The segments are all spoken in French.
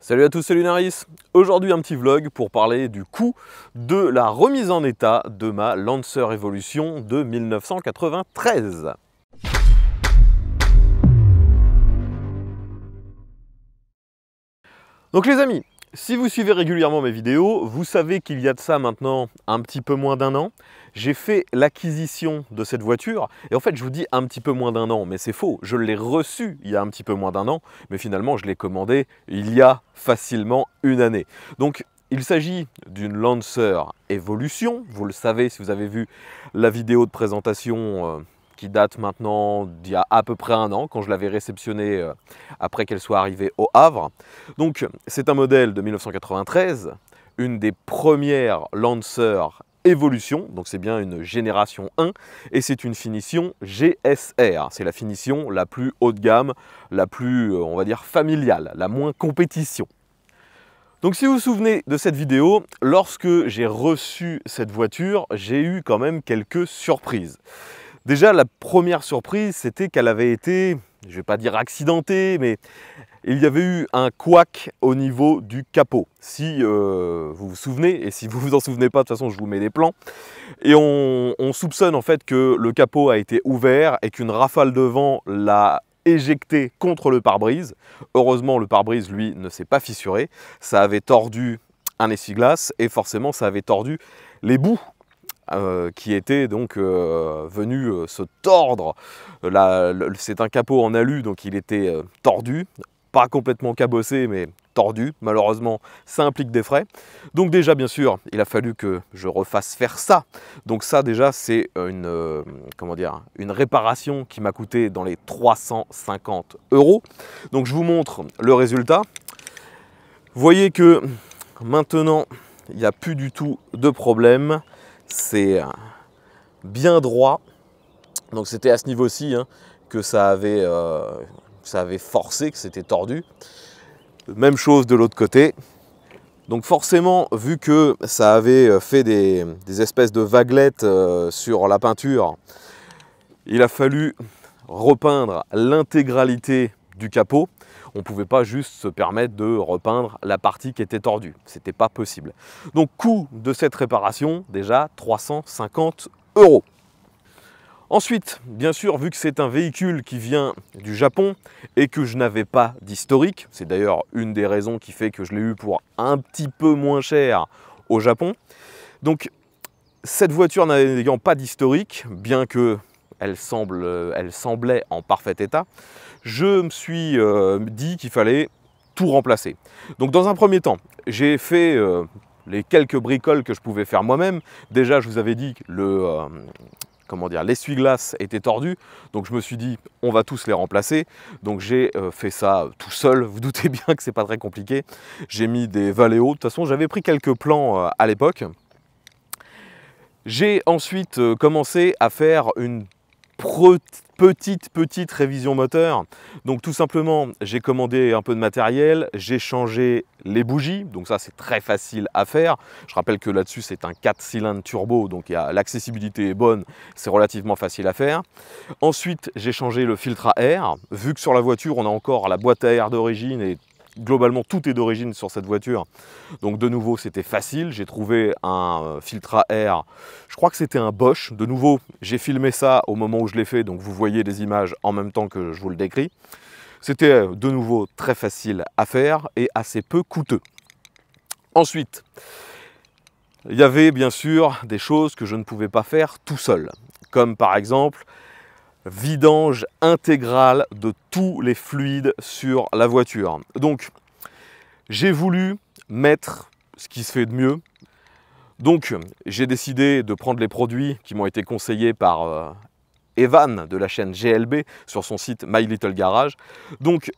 Salut à tous, c'est Lunaris. Aujourd'hui, un petit vlog pour parler du coût de la remise en état de ma Lancer Evolution de 1993. Donc les amis, si vous suivez régulièrement mes vidéos, vous savez qu'il y a de ça maintenant un petit peu moins d'un an, j'ai fait l'acquisition de cette voiture. Et en fait, je vous dis un petit peu moins d'un an, mais c'est faux. Je l'ai reçue il y a un petit peu moins d'un an, mais finalement, je l'ai commandée il y a facilement une année. Donc, il s'agit d'une Lancer Evolution. Vous le savez si vous avez vu la vidéo de présentation. Euh, qui date maintenant d'il y a à peu près un an, quand je l'avais réceptionnée euh, après qu'elle soit arrivée au Havre. Donc c'est un modèle de 1993, une des premières Lancer Evolution, donc c'est bien une génération 1, et c'est une finition GSR. C'est la finition la plus haut de gamme, la plus, euh, on va dire, familiale, la moins compétition. Donc si vous vous souvenez de cette vidéo, lorsque j'ai reçu cette voiture, j'ai eu quand même quelques surprises. Déjà, la première surprise, c'était qu'elle avait été, je ne vais pas dire accidentée, mais il y avait eu un couac au niveau du capot. Si euh, vous vous souvenez, et si vous vous en souvenez pas, de toute façon, je vous mets des plans. Et on, soupçonne en fait que le capot a été ouvert et qu'une rafale de vent l'a éjecté contre le pare-brise. Heureusement, le pare-brise, lui, ne s'est pas fissuré. Ça avait tordu un essuie-glace et forcément, ça avait tordu les bouts euh, qui était donc euh, venu euh, se tordre. C'est un capot en alu, donc il était tordu, pas complètement cabossé, mais tordu. Malheureusement, ça implique des frais. Donc déjà, bien sûr, il a fallu que je refasse faire ça. Donc ça, déjà, c'est une, comment dire, une réparation qui m'a coûté dans les 350 euros. Donc je vous montre le résultat. Vous voyez que maintenant, il n'y a plus du tout de problème c'est euh, bien droit. Donc c'était à ce niveau-ci hein, que ça avait, euh, ça avait forcé, que c'était tordu. Même chose de l'autre côté. Donc forcément, vu que ça avait euh, fait des, espèces de vaguelettes sur la peinture, il a fallu repeindre l'intégralité du capot on ne pouvait pas juste se permettre de repeindre la partie qui était tordue. C'était pas possible. Donc coût de cette réparation, déjà 350 euros. Ensuite, bien sûr, vu que c'est un véhicule qui vient du Japon et que je n'avais pas d'historique, c'est d'ailleurs une des raisons qui fait que je l'ai eu pour un petit peu moins cher au Japon. Donc, cette voiture n'ayant pas d'historique, bien que elle, semble, euh, elle semblait en parfait état, je me suis euh, dit qu'il fallait tout remplacer. Donc dans un premier temps, j'ai fait euh, les quelques bricoles que je pouvais faire moi-même. Déjà, je vous avais dit que le... comment dire, l'essuie-glace était tordu, donc je me suis dit on va tous les remplacer. Donc j'ai fait ça tout seul, vous doutez bien que c'est pas très compliqué. J'ai mis des hauts, de toute façon j'avais pris quelques plans à l'époque. J'ai ensuite commencé à faire une petite petite révision moteur. Donc tout simplement, j'ai commandé un peu de matériel, j'ai changé les bougies, donc ça c'est très facile à faire. Je rappelle que là-dessus c'est un 4 cylindres turbo, donc l'accessibilité est bonne, c'est relativement facile à faire. Ensuite, j'ai changé le filtre à air, vu que sur la voiture on a encore la boîte à air d'origine et globalement tout est d'origine sur cette voiture. Donc de nouveau c'était facile, j'ai trouvé un euh, filtre à air, je crois que c'était un Bosch. De nouveau j'ai filmé ça au moment où je l'ai fait, donc vous voyez les images en même temps que je vous le décris. C'était euh, de nouveau très facile à faire et assez peu coûteux. Ensuite, il y avait bien sûr des choses que je ne pouvais pas faire tout seul, comme par exemple vidange intégrale de tous les fluides sur la voiture. Donc, j'ai voulu mettre ce qui se fait de mieux. Donc, j'ai décidé de prendre les produits qui m'ont été conseillés par euh, Evan de la chaîne GLB sur son site My Little Garage. Donc,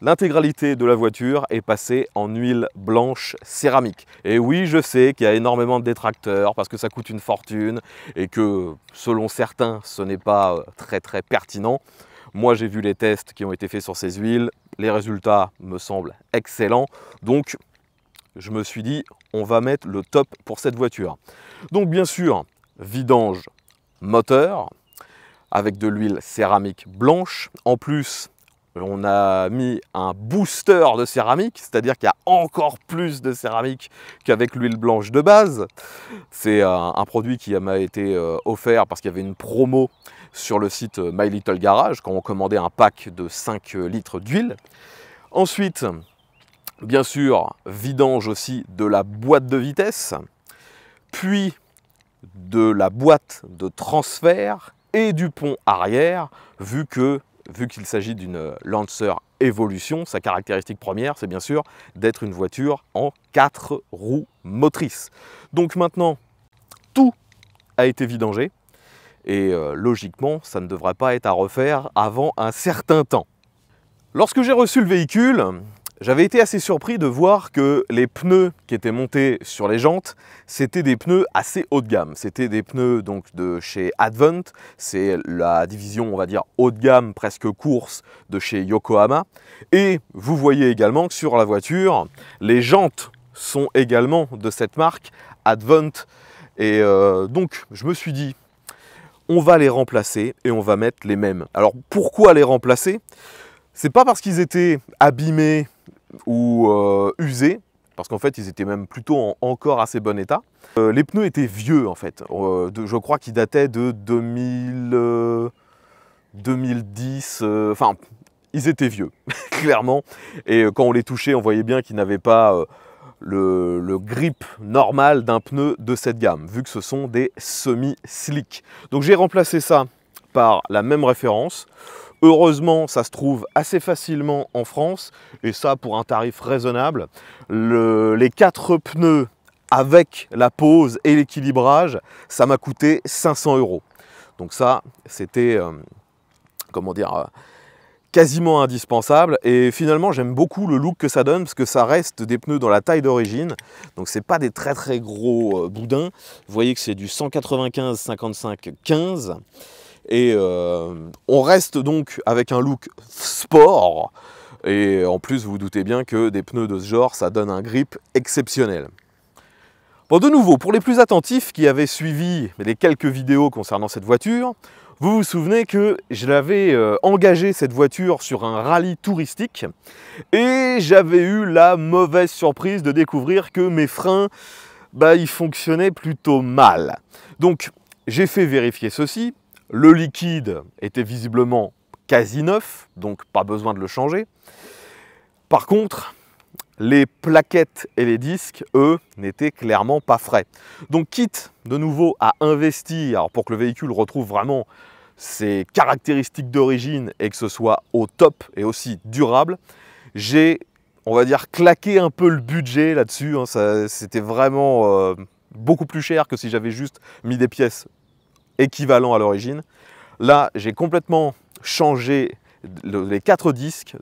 L'intégralité de la voiture est passée en huile blanche céramique. Et oui, je sais qu'il y a énormément de détracteurs parce que ça coûte une fortune et que selon certains, ce n'est pas euh, très très pertinent. Moi, j'ai vu les tests qui ont été faits sur ces huiles. Les résultats me semblent excellents. Donc, je me suis dit, on va mettre le top pour cette voiture. Donc, bien sûr, vidange moteur avec de l'huile céramique blanche. En plus, on a mis un booster de céramique, c'est-à-dire qu'il y a encore plus de céramique qu'avec l'huile blanche de base. C'est euh, un, produit qui m'a été euh, offert parce qu'il y avait une promo sur le site euh, My Little Garage quand on commandait un pack de 5 litres d'huile. Ensuite, bien sûr, vidange aussi de la boîte de vitesse, puis de la boîte de transfert et du pont arrière, vu que vu qu'il s'agit d'une Lancer Evolution, sa caractéristique première, c'est bien sûr d'être une voiture en quatre roues motrices. Donc maintenant, tout a été vidangé et euh, logiquement, ça ne devrait pas être à refaire avant un certain temps. Lorsque j'ai reçu le véhicule, j'avais été assez surpris de voir que les pneus qui étaient montés sur les jantes, c'était des pneus assez haut de gamme. C'était des pneus donc de chez Advent, c'est la division on va dire haut de gamme presque course de chez Yokohama. Et vous voyez également que sur la voiture, les jantes sont également de cette marque Advent. Et euh, donc je me suis dit, on va les remplacer et on va mettre les mêmes. Alors pourquoi les remplacer c'est pas parce qu'ils étaient abîmés ou euh, usés parce qu'en fait ils étaient même plutôt en encore assez bon état. Euh, les pneus étaient vieux en fait, euh, je crois qu'ils dataient de 2000, 2010, enfin ils étaient vieux clairement et quand on les touchait on voyait bien qu'ils n'avaient pas le, le, grip normal d'un pneu de cette gamme vu que ce sont des semi-slick. Donc j'ai remplacé ça par la même référence Heureusement, ça se trouve assez facilement en France, et ça pour un tarif raisonnable. les quatre pneus avec la pose et l'équilibrage, ça m'a coûté 500 euros. Donc ça, c'était, euh, comment dire, euh, quasiment indispensable. Et finalement, j'aime beaucoup le look que ça donne parce que ça reste des pneus dans la taille d'origine. Donc ce c'est pas des très très gros euh, boudins. Vous voyez que c'est du 195 55 15. Et euh, on reste donc avec un look sport. Et en plus, vous, doutez bien que des pneus de ce genre, ça donne un grip exceptionnel. Bon, de nouveau, pour les plus attentifs qui avaient suivi les quelques vidéos concernant cette voiture, vous vous souvenez que je l'avais euh, engagé cette voiture sur un rallye touristique et j'avais eu la mauvaise surprise de découvrir que mes freins, bah, ils fonctionnaient plutôt mal. Donc, j'ai fait vérifier ceci le liquide était visiblement quasi neuf, donc pas besoin de le changer. Par contre, les plaquettes et les disques, eux, n'étaient clairement pas frais. Donc quitte de nouveau à investir pour que le véhicule retrouve vraiment ses caractéristiques d'origine et que ce soit au top et aussi durable, j'ai, on va dire, claqué un peu le budget là-dessus. Hein. C'était vraiment euh, beaucoup plus cher que si j'avais juste mis des pièces équivalent à l'origine. Là, j'ai complètement changé les quatre disques.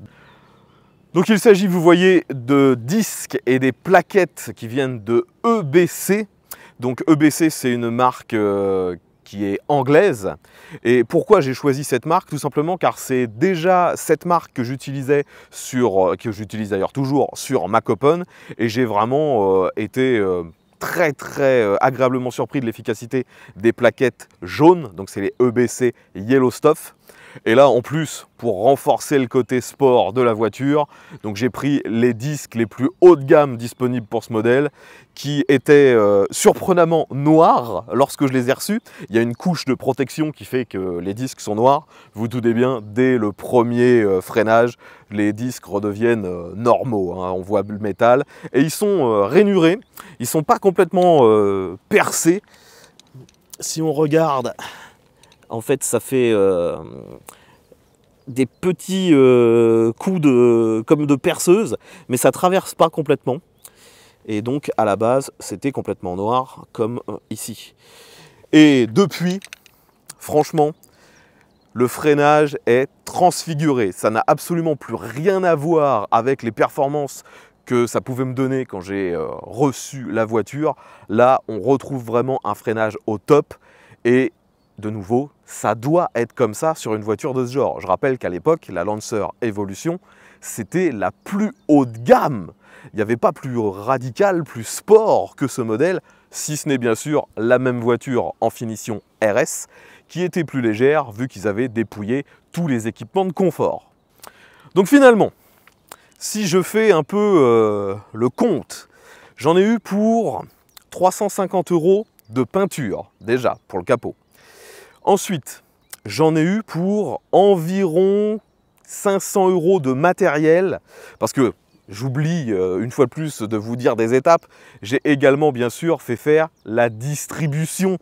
Donc il s'agit, vous voyez, de disques et des plaquettes qui viennent de EBC. Donc EBC, c'est une marque euh, qui est anglaise. Et pourquoi j'ai choisi cette marque Tout simplement car c'est déjà cette marque que j'utilisais sur, euh, que j'utilise d'ailleurs toujours sur Open et j'ai vraiment euh, été très très euh, agréablement surpris de l'efficacité des plaquettes jaunes, donc c'est les EBC Yellow Stuff. Et là, en plus, pour renforcer le côté sport de la voiture, donc j'ai pris les disques les plus haut de gamme disponibles pour ce modèle, qui étaient euh, surprenamment noirs lorsque je les ai reçus. Il y a une couche de protection qui fait que les disques sont noirs. Vous doutez bien, dès le premier euh, freinage, les disques redeviennent euh, normaux. Hein. On voit le métal. Et ils sont rainurés. Ils ne sont pas complètement percés. Si on regarde en fait, ça fait euh, des petits euh, coups de, comme de perceuse, mais ça traverse pas complètement. Et donc, à la base, c'était complètement noir, comme euh, ici. Et depuis, franchement, le freinage est transfiguré. Ça n'a absolument plus rien à voir avec les performances que ça pouvait me donner quand j'ai reçu la voiture. Là, on retrouve vraiment un freinage au top. Et de nouveau, ça doit être comme ça sur une voiture de ce genre. Je rappelle qu'à l'époque, la Lancer Evolution, c'était la plus haut de gamme. Il n'y avait pas plus radical, plus sport que ce modèle, si ce n'est bien sûr la même voiture en finition RS, qui était plus légère vu qu'ils avaient dépouillé tous les équipements de confort. Donc finalement, si je fais un peu euh, le compte, j'en ai eu pour 350 euros de peinture déjà pour le capot. Ensuite, j'en ai eu pour environ 500 euros de matériel, parce que j'oublie euh, une fois de plus de vous dire des étapes, j'ai également bien sûr fait faire la distribution.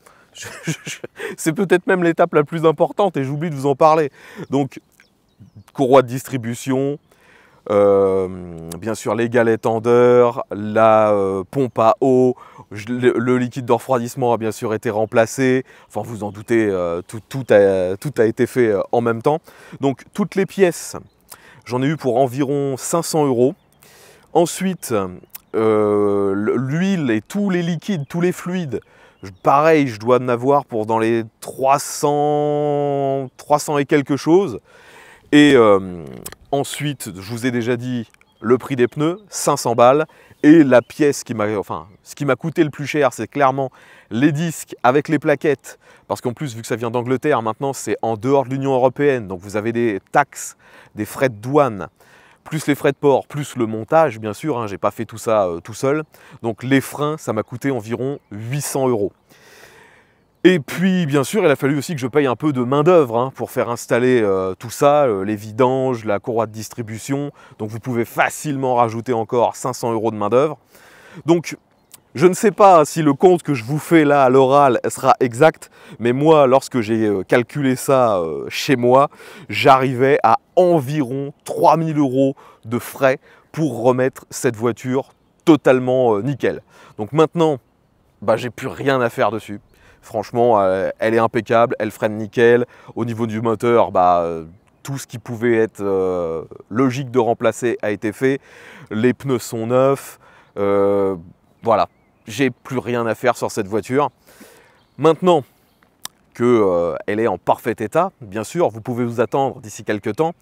C'est peut-être même l'étape la plus importante et j'oublie de vous en parler. Donc, courroie de distribution, euh, bien sûr les galettes en la euh, pompe à eau, le, liquide de refroidissement a bien sûr été remplacé. Enfin, vous en doutez, euh, tout, a, été fait en même temps. Donc, toutes les pièces, j'en ai eu pour environ 500 euros. Ensuite, l'huile et tous les liquides, tous les fluides, pareil, je dois en avoir pour dans les 300, 300 et quelque chose. Et euh, ensuite, je vous ai déjà dit le prix des pneus, 500 balles. Et la pièce qui m'a, enfin, ce qui m'a coûté le plus cher, c'est clairement les disques avec les plaquettes. Parce qu'en plus, vu que ça vient d'Angleterre, maintenant c'est en dehors de l'Union Européenne. Donc vous avez des taxes, des frais de douane, plus les frais de port, plus le montage, bien sûr. Hein. je n'ai pas fait tout ça euh, tout seul. Donc les freins, ça m'a coûté environ 800 euros. Et puis, bien sûr, il a fallu aussi que je paye un peu de main-d'œuvre hein, pour faire installer euh, tout ça, euh, les vidanges, la courroie de distribution. Donc, vous pouvez facilement rajouter encore 500 euros de main-d'œuvre. Donc, je ne sais pas si le compte que je vous fais là à l'oral sera exact, mais moi, lorsque j'ai euh, calculé ça chez moi, j'arrivais à environ 3000 euros de frais pour remettre cette voiture totalement nickel. Donc maintenant, bah, j'ai plus rien à faire dessus. Franchement, euh, elle est impeccable, elle freine nickel. Au niveau du moteur, bah, euh, tout ce qui pouvait être euh, logique de remplacer a été fait. Les pneus sont neufs. voilà, j'ai plus rien à faire sur cette voiture. Maintenant qu'elle est en parfait état, bien sûr, vous pouvez vous attendre d'ici quelques temps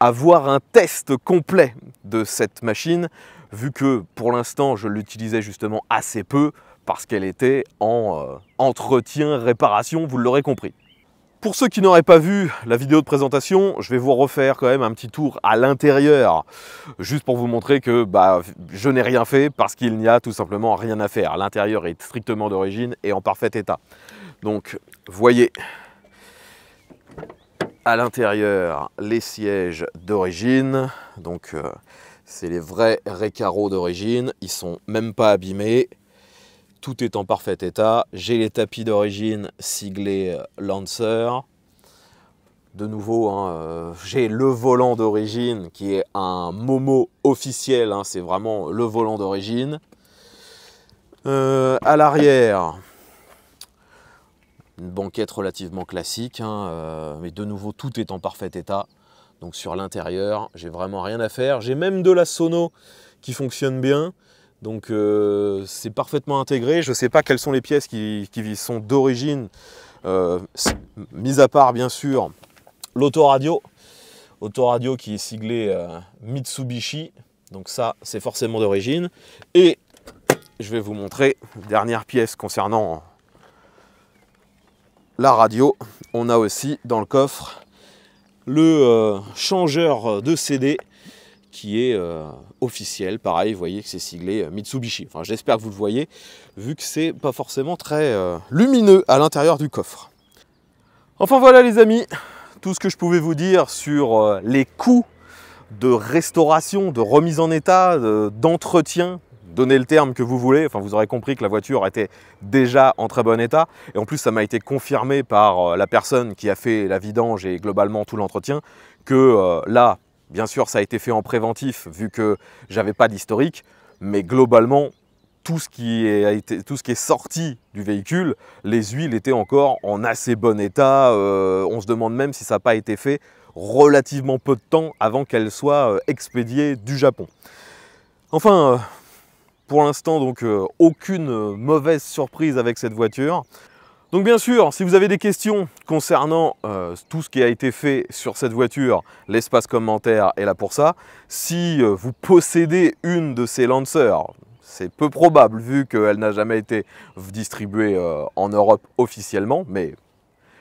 à voir un test complet de cette machine, vu que pour l'instant je l'utilisais justement assez peu parce qu'elle était en euh, entretien, réparation, vous l'aurez compris. Pour ceux qui n'auraient pas vu la vidéo de présentation, je vais vous refaire quand même un petit tour à l'intérieur, juste pour vous montrer que bah, je n'ai rien fait parce qu'il n'y a tout simplement rien à faire. L'intérieur est strictement d'origine et en parfait état. Donc, voyez à l'intérieur les sièges d'origine. Donc, euh, c'est les vrais récarreaux d'origine. Ils sont même pas abîmés. Tout est en parfait état. J'ai les tapis d'origine siglés euh, Lancer. De nouveau, hein, euh, j'ai le volant d'origine qui est un Momo officiel. Hein, c'est vraiment le volant d'origine. Euh, à l'arrière, une banquette relativement classique, hein, mais de nouveau tout est en parfait état. Donc sur l'intérieur, j'ai vraiment rien à faire. J'ai même de la sono qui fonctionne bien. Donc euh, c'est parfaitement intégré. Je ne sais pas quelles sont les pièces qui, sont d'origine, euh, mis à part bien sûr l'autoradio. Autoradio qui est siglé euh, Mitsubishi. Donc ça c'est forcément d'origine. Et je vais vous montrer dernière pièce concernant la radio. On a aussi dans le coffre le changeur de CD qui est euh, officiel. Pareil, vous voyez que c'est siglé euh, Mitsubishi. Enfin, j'espère que vous le voyez, vu que c'est pas forcément très euh, lumineux à l'intérieur du coffre. Enfin voilà les amis, tout ce que je pouvais vous dire sur les coûts de restauration, de remise en état, d'entretien donnez le terme que vous voulez, enfin vous aurez compris que la voiture était déjà en très bon état et en plus ça m'a été confirmé par la personne qui a fait la vidange et globalement tout l'entretien que là Bien sûr, ça a été fait en préventif vu que j'avais pas d'historique, mais globalement, tout ce, qui est, tout ce qui est sorti du véhicule, les huiles étaient encore en assez bon état. Euh, on se demande même si ça n'a pas été fait relativement peu de temps avant qu'elles soient euh, expédiées du Japon. Enfin, euh, pour l'instant, donc aucune mauvaise surprise avec cette voiture. Donc bien sûr, si vous avez des questions concernant euh, tout ce qui a été fait sur cette voiture, l'espace commentaire est là pour ça. Si euh, vous possédez une de ces Lancers, c'est peu probable vu qu'elle n'a jamais été distribuée euh, en Europe officiellement, mais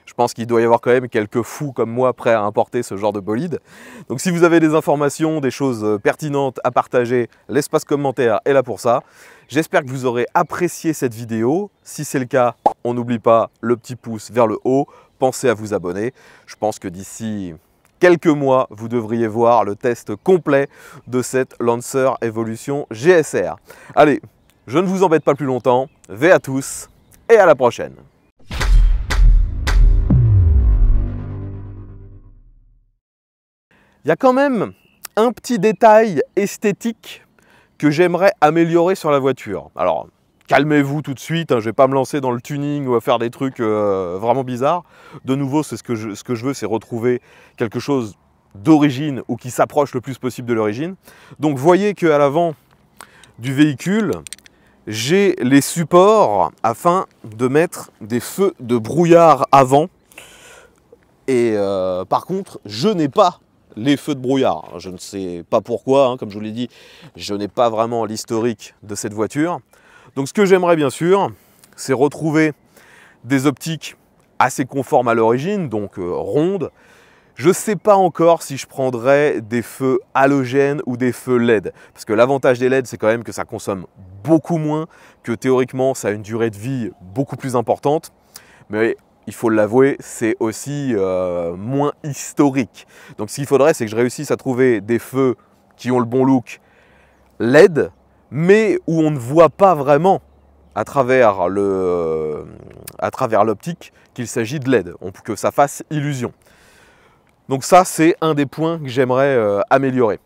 je pense qu'il doit y avoir quand même quelques fous comme moi prêts à importer ce genre de bolide. Donc si vous avez des informations, des choses pertinentes à partager, l'espace commentaire est là pour ça. J'espère que vous aurez apprécié cette vidéo. Si c'est le cas, on n'oublie pas le petit pouce vers le haut. Pensez à vous abonner. Je pense que d'ici quelques mois, vous devriez voir le test complet de cette Lancer Evolution GSR. Allez, je ne vous embête pas plus longtemps. V à tous et à la prochaine. Il y a quand même un petit détail esthétique que j'aimerais améliorer sur la voiture. Alors, calmez-vous tout de suite, je hein, je vais pas me lancer dans le tuning ou à faire des trucs euh, vraiment bizarres. De nouveau, c'est ce que je, ce que je veux, c'est retrouver quelque chose d'origine ou qui s'approche le plus possible de l'origine. Donc voyez qu'à l'avant du véhicule, j'ai les supports afin de mettre des feux de brouillard avant. Et euh, par contre, je n'ai pas les feux de brouillard. Je ne sais pas pourquoi, hein, comme je vous l'ai dit, je n'ai pas vraiment l'historique de cette voiture. Donc ce que j'aimerais bien sûr, c'est retrouver des optiques assez conformes à l'origine, donc euh, rondes. Je ne sais pas encore si je prendrais des feux halogènes ou des feux LED, parce que l'avantage des LED, c'est quand même que ça consomme beaucoup moins, que théoriquement, ça a une durée de vie beaucoup plus importante. Mais il faut l'avouer, c'est aussi euh, moins historique. Donc ce qu'il faudrait, c'est que je réussisse à trouver des feux qui ont le bon look LED, mais où on ne voit pas vraiment à travers l'optique qu'il s'agit de LED, que ça fasse illusion. Donc ça, c'est un des points que j'aimerais euh, améliorer.